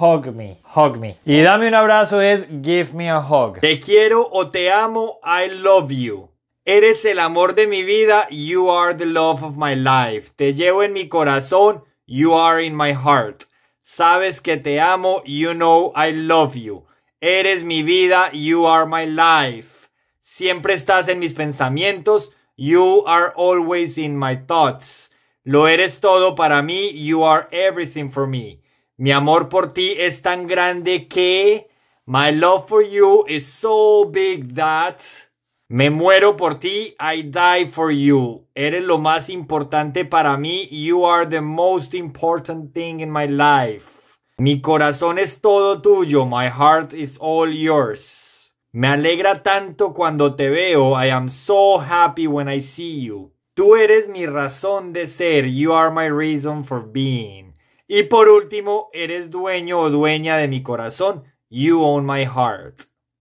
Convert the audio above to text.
hug me, hug me. Y dame un abrazo es give me a hug. Te quiero o te amo, I love you. Eres el amor de mi vida, you are the love of my life. Te llevo en mi corazón, you are in my heart. Sabes que te amo, you know I love you. Eres mi vida, you are my life. Siempre estás en mis pensamientos, you are always in my thoughts. Lo eres todo para mí, you are everything for me. Mi amor por ti es tan grande que My love for you is so big that me muero por ti, I die for you. Eres lo más importante para mí. You are the most important thing in my life. Mi corazón es todo tuyo. My heart is all yours. Me alegra tanto cuando te veo. I am so happy when I see you. Tú eres mi razón de ser. You are my reason for being. Y por último, eres dueño o dueña de mi corazón. You own my heart.